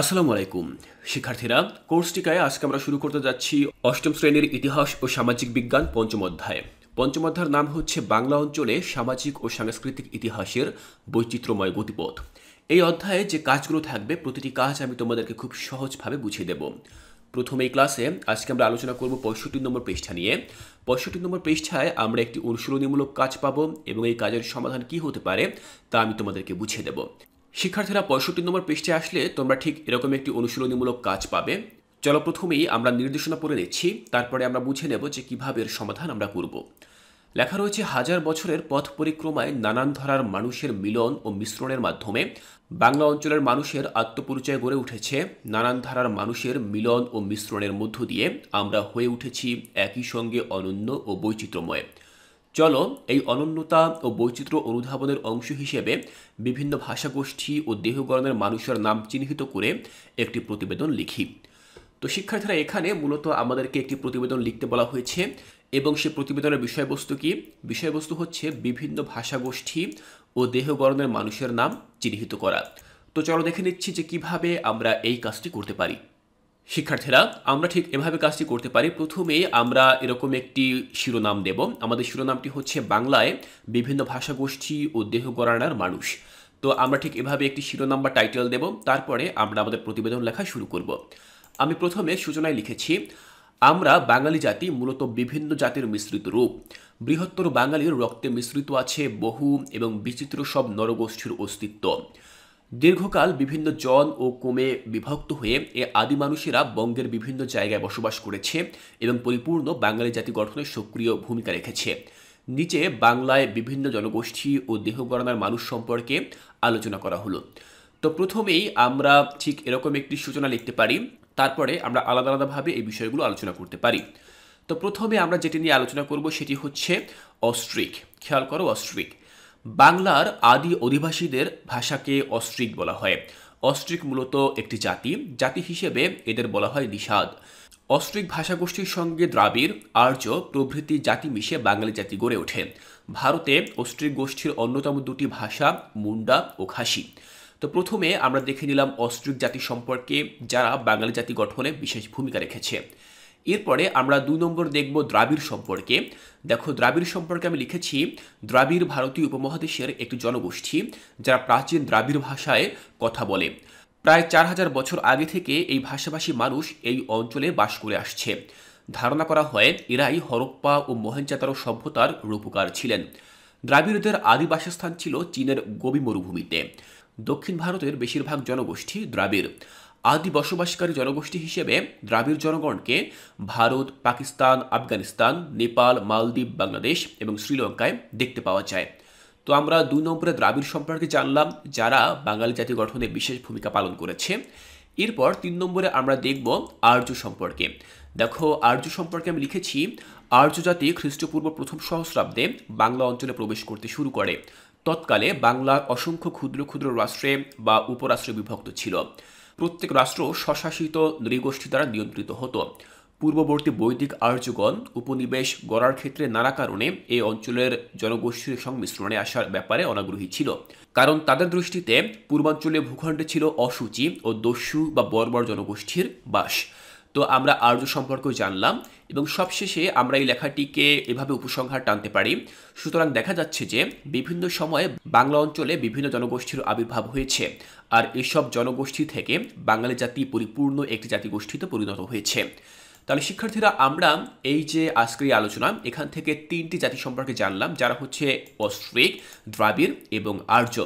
আসসালামু আলাইকুম শিক্ষার্থীরা কোর্স টিকায় আজকে আমরা শুরু করতে যাচ্ছি অষ্টম শ্রেণীর ইতিহাস ও সামাজিক বিজ্ঞান পঞ্চম অধ্যায় পঞ্চম অধ্যায়ের নাম হচ্ছে বাংলা অঞ্চলে সামাজিক ও সাংস্কৃতিক ইতিহাসের বৈচিত্র্যময় গতিপথ এই অধ্যায়ে যে কাজগুলো থাকবে প্রতিটি কাজ আমি তোমাদেরকে খুব সহজভাবে বুঝিয়ে দেব প্রথম এই ক্লাসে আজকে আমরা আলোচনা করব পঁয়ষট্টি নম্বর পৃষ্ঠা নিয়ে পঁয়ষট্টি নম্বর পৃষ্ঠায় আমরা একটি অনুশীলনীমূলক কাজ পাবো এবং এই কাজের সমাধান কি হতে পারে তা আমি তোমাদেরকে বুঝিয়ে দেবো শিক্ষার্থীরা পঁয়ষট্টি নম্বর পৃষ্ঠে আসলে তোমরা ঠিক এরকম একটি অনুশীলনীমূলক কাজ পাবে চলো প্রথমেই আমরা নির্দেশনা পড়ে নিচ্ছি তারপরে আমরা বুঝে নেব যে কীভাবে এর সমাধান আমরা করব লেখা রয়েছে হাজার বছরের পথ পরিক্রমায় নানান ধরার মানুষের মিলন ও মিশ্রণের মাধ্যমে বাংলা অঞ্চলের মানুষের আত্মপরিচয় গড়ে উঠেছে নানান ধারার মানুষের মিলন ও মিশ্রণের মধ্য দিয়ে আমরা হয়ে উঠেছি একই সঙ্গে অনন্য ও বৈচিত্র্যময় চলো এই অনন্যতা ও বৈচিত্র্য অনুধাবনের অংশ হিসেবে বিভিন্ন ভাষাগোষ্ঠী ও দেহগণের মানুষের নাম চিহ্নিত করে একটি প্রতিবেদন লিখি তো শিক্ষার্থীরা এখানে মূলত আমাদেরকে একটি প্রতিবেদন লিখতে বলা হয়েছে এবং সে প্রতিবেদনের বিষয়বস্তু কি বিষয়বস্তু হচ্ছে বিভিন্ন ভাষাগোষ্ঠী ও দেহগণের মানুষের নাম চিহ্নিত করা তো চলো দেখে নিচ্ছি যে কিভাবে আমরা এই কাজটি করতে পারি শিক্ষার্থীরা আমরা ঠিক এভাবে কাজটি করতে পারি প্রথমে আমরা এরকম একটি শিরোনাম দেব আমাদের শিরোনামটি হচ্ছে বাংলায় বিভিন্ন ভাষাগোষ্ঠী ও দেহগণনার মানুষ তো আমরা ঠিক এভাবে একটি শিরোনাম বা টাইটেল দেব তারপরে আমরা আমাদের প্রতিবেদন লেখা শুরু করব আমি প্রথমে সূচনায় লিখেছি আমরা বাঙালি জাতি মূলত বিভিন্ন জাতির মিশ্রিত রূপ বৃহত্তর বাঙালির রক্তে মিশ্রিত আছে বহু এবং বিচিত্র সব নরগোষ্ঠীর অস্তিত্ব দীর্ঘকাল বিভিন্ন জন ও কোমে বিভক্ত হয়ে এ আদি মানুষেরা বঙ্গের বিভিন্ন জায়গায় বসবাস করেছে এবং পরিপূর্ণ বাঙালি জাতি গঠনে সক্রিয় ভূমিকা রেখেছে নিচে বাংলায় বিভিন্ন জনগোষ্ঠী ও দেহগণনার মানুষ সম্পর্কে আলোচনা করা হলো তো প্রথমেই আমরা ঠিক এরকম একটি সূচনা লিখতে পারি তারপরে আমরা আলাদা আলাদাভাবে এই বিষয়গুলো আলোচনা করতে পারি তো প্রথমে আমরা যেটি নিয়ে আলোচনা করব সেটি হচ্ছে অস্ট্রিক খেয়াল করো অস্ট্রিক বাংলার আদি অধিবাসীদের ভাষাকে অস্ট্রিক বলা হয় অস্ট্রিক মূলত একটি জাতি জাতি হিসেবে এদের বলা হয় নিষাদ অস্ট্রিক ভাষাগোষ্ঠীর সঙ্গে দ্রাবিড় আর্য প্রভৃতি জাতি মিশে বাঙালি জাতি গড়ে ওঠে ভারতে অস্ট্রিক গোষ্ঠীর অন্যতম দুটি ভাষা মুন্ডা ও খাসি তো প্রথমে আমরা দেখে নিলাম অস্ট্রিক জাতি সম্পর্কে যারা বাঙালি জাতি গঠনে বিশেষ ভূমিকা রেখেছে এরপরে আমরা দুই নম্বর দেখব দ্রাবিড় সম্পর্কে দেখো দ্রাবিড় সম্পর্কে আমি লিখেছি দ্রাবিড় ভারতীয় উপমহাদেশের একটি জনগোষ্ঠী যারা প্রাচীন দ্রাবিড় ভাষায় কথা বলে প্রায় চার হাজার বছর আগে থেকে এই ভাষাভাষী মানুষ এই অঞ্চলে বাস করে আসছে ধারণা করা হয় এরাই হরপ্পা ও মহেনচাতার সভ্যতার রূপকার ছিলেন দ্রাবিড়দের আদি বাসস্থান ছিল চীনের গবি মরুভূমিতে দক্ষিণ ভারতের বেশিরভাগ জনগোষ্ঠী দ্রাবিড় আদি বসবাসকারী জনগোষ্ঠী হিসেবে দ্রাবিড় জনগণকে ভারত পাকিস্তান আফগানিস্তান নেপাল মালদ্বীপ বাংলাদেশ এবং শ্রীলঙ্কায় দেখতে পাওয়া যায় তো আমরা দুই নম্বরে দ্রাবিড় সম্পর্কে জানলাম যারা বাঙালি জাতি গঠনে বিশেষ ভূমিকা পালন করেছে এরপর তিন নম্বরে আমরা দেখব আর্য সম্পর্কে দেখো আর্য সম্পর্কে আমি লিখেছি আর্য জাতি খ্রিস্টপূর্ব প্রথম সহস্রাব্দে বাংলা অঞ্চলে প্রবেশ করতে শুরু করে তৎকালে বাংলার অসংখ্য ক্ষুদ্র ক্ষুদ্র রাষ্ট্রে বা উপরাষ্ট্রে বিভক্ত ছিল প্রত্যেক রাষ্ট্র স্বশাসিত নৃগোষ্ঠী দ্বারা নিয়ন্ত্রিত হতো পূর্ববর্তী বৈদিক আর্যগণ উপনিবেশ গড়ার ক্ষেত্রে নানা কারণে এই অঞ্চলের জনগোষ্ঠীর সংমিশ্রণে আসার ব্যাপারে অনাগ্রহী ছিল কারণ তাদের দৃষ্টিতে পূর্বাঞ্চলীয় ভূখণ্ডে ছিল অসূচি ও দস্যু বা বর্বর জনগোষ্ঠীর বাস তো আমরা আর্য সম্পর্কেও জানলাম এবং সবশেষে আমরা এই লেখাটিকে এভাবে উপসংহার টানতে পারি সুতরাং দেখা যাচ্ছে যে বিভিন্ন সময়ে বাংলা অঞ্চলে বিভিন্ন জনগোষ্ঠীর আবির্ভাব হয়েছে আর এসব জনগোষ্ঠী থেকে বাঙালি জাতি পরিপূর্ণ একটি জাতিগোষ্ঠীতে পরিণত হয়েছে তাহলে শিক্ষার্থীরা আমরা এই যে আজকের আলোচনা এখান থেকে তিনটি জাতি সম্পর্কে জানলাম যারা হচ্ছে অস্ট্রিক দ্রাবিড় এবং আর্য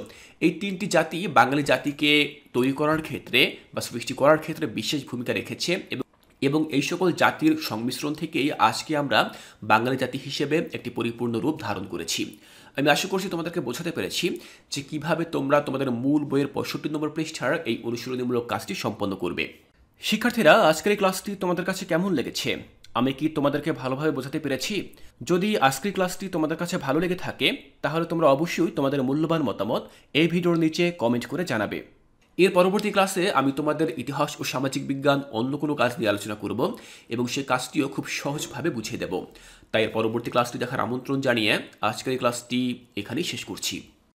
এই তিনটি জাতি বাঙালি জাতিকে তৈরি করার ক্ষেত্রে বা সৃষ্টি করার ক্ষেত্রে বিশেষ ভূমিকা রেখেছে এবং এবং এই সকল জাতির সংমিশ্রণ থেকেই আজকে আমরা বাঙালি জাতি হিসেবে একটি পরিপূর্ণ রূপ ধারণ করেছি আমি আশা করছি তোমাদেরকে বোঝাতে পেরেছি যে কিভাবে তোমরা তোমাদের মূল বইয়ের পঁয়ষট্টি নম্বর পৃষ্ঠার এই অনুশীলনীমূলক কাজটি সম্পন্ন করবে শিক্ষার্থীরা আজকের এই ক্লাসটি তোমাদের কাছে কেমন লেগেছে আমি কি তোমাদেরকে ভালোভাবে বোঝাতে পেরেছি যদি আজকের ক্লাসটি তোমাদের কাছে ভালো লেগে থাকে তাহলে তোমরা অবশ্যই তোমাদের মূল্যবান মতামত এই ভিডিওর নিচে কমেন্ট করে জানাবে এর পরবর্তী ক্লাসে আমি তোমাদের ইতিহাস ও সামাজিক বিজ্ঞান অন্য কোনো কাজ নিয়ে আলোচনা করব এবং সে কাজটিও খুব সহজভাবে বুঝিয়ে দেব তাই এর পরবর্তী ক্লাসটি দেখার আমন্ত্রণ জানিয়ে আজকের ক্লাসটি এখানেই শেষ করছি